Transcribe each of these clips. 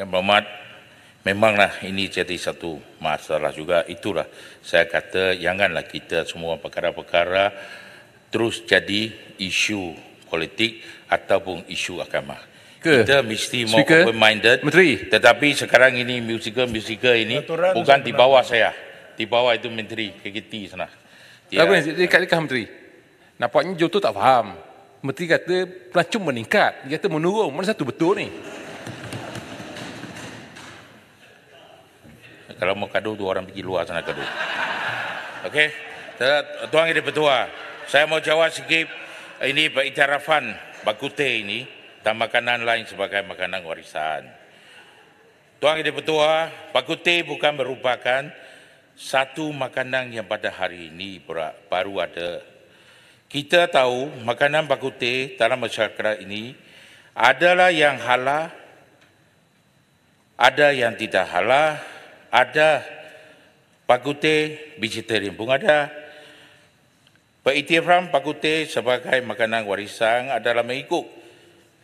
Yang berhormat, memanglah ini jadi satu masalah juga. Itulah saya kata janganlah kita semua perkara-perkara terus jadi isu politik ataupun isu agama. Ke? Kita mesti more open minded. Menteri. Tetapi sekarang ini musikal-musikal ini Aturan bukan di bawah saya. Di bawah itu menteri KKT sana. Dia, Lepas, dia dekat dekat menteri. Nampaknya Joe tu tak faham. Menteri kata pelancong meningkat. Dia kata menurun. Mana satu betul ni? kalau mau kadu tu orang pergi luar sana kadu, Okey. Tuan Yang Dipertua, saya mau jawab sikit eh, ini pengiktirafan bakute ini dan makanan lain sebagai makanan warisan. Tuan Yang Dipertua, bakute bukan merupakan satu makanan yang pada hari ini baru ada. Kita tahu makanan bakute dalam masyarakat ini adalah yang halal ada yang tidak halal ada pakute biji terim pun ada. Peitiram pakute sebagai makanan warisan adalah mengikut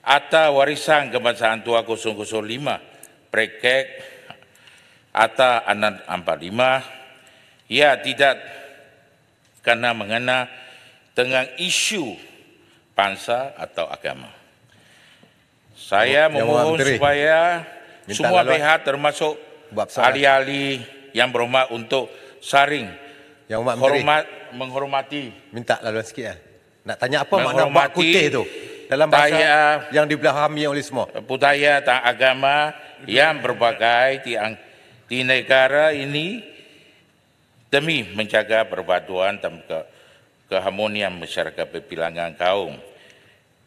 Ata warisan kebangsaan tua 005 prekek Ata anan 45 ia tidak kena mengena dengan isu pansa atau agama. Saya memohon supaya Minta semua pihak termasuk ahli-ahli yang berhormat untuk saring yang umat hormat menghormati minta lalu sikit eh. nak tanya apa makna bak kutih tu dalam bahasa taya, yang dibelahami oleh semua budaya dan agama yang berbagai di, di negara ini demi menjaga perpaduan dan ke, keharmonian masyarakat berbilangan kaum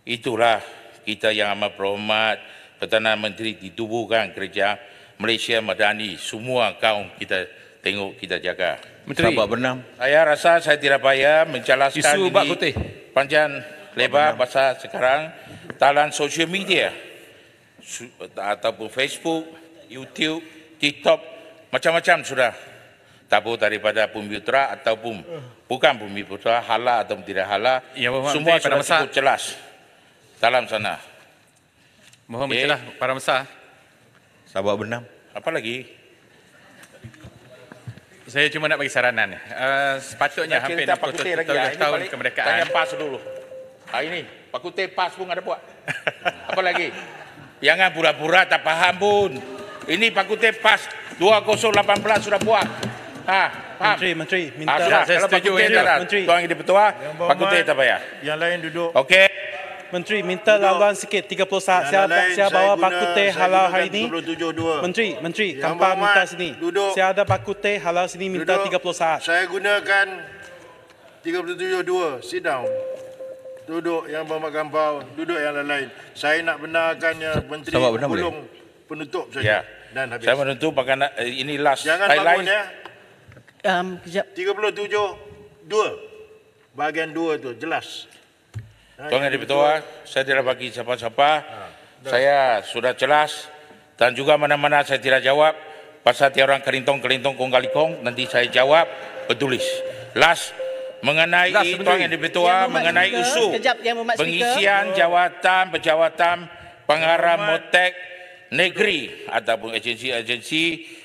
itulah kita yang amat berhormat Perdana Menteri ditubuhkan kerja Malaysia Madani semua kaum kita tengok kita jaga Menteri Sabah Bernam saya rasa saya tidak payah menjelaskan isu bak putih panjang lebar bahasa sekarang talan sosial media ataupun Facebook YouTube TikTok macam-macam sudah tabu daripada bumi putera ataupun bukan bumi putera halal atau tidak halal ya, semua sudah cukup jelas dalam sana mohon okay. para mesah Sabak Benam. Apa lagi? Saya cuma nak bagi saranan. Uh, sepatutnya Saya hampir nak putih lagi. Ya, tahun balik, kemerdekaan. Tanya pas dulu. Hari ini, Pak Kutih pas pun ada buat. Apa lagi? Jangan pura-pura tak faham pun. Ini Pak Kutih pas 2018 sudah buat. Ha, Menteri, Menteri. Minta. Ah, sudah, saya setuju. Lah, Pak Kutih tak ada. Tuan yang di Pak Kutih tak payah. Yang lain duduk. Okey. Menteri minta laluan sikit 30 saat saya tak saya bawa baku teh halal hari ini. Menteri, menteri, kampa minta sini. Siapa ada baku teh halal sini minta duduk. 30 saat. Saya gunakan 372 sit down. Duduk yang bermak gambar, duduk yang lain-lain. Saya nak benarkan yang menteri Sama benar gulung boleh? penutup saja. Ya. Dan habis. Saya menutup bahkan eh, ini last Jangan highlight. Jangan bangun ya. Um, 372 bahagian 2 tu jelas. Tuan Yang Dipertua, saya tidak bagi siapa-siapa. Ha, saya sudah jelas dan juga mana-mana saya tidak jawab. Pasal tiap orang kelintong-kelintong kong kali kong, nanti saya jawab, betulis. Last, mengenai Last Tuan Yang Dipertua, mengenai Mereka. usul Kejap, pengisian oh. jawatan, pejawatan, pengarah motek negeri ataupun agensi-agensi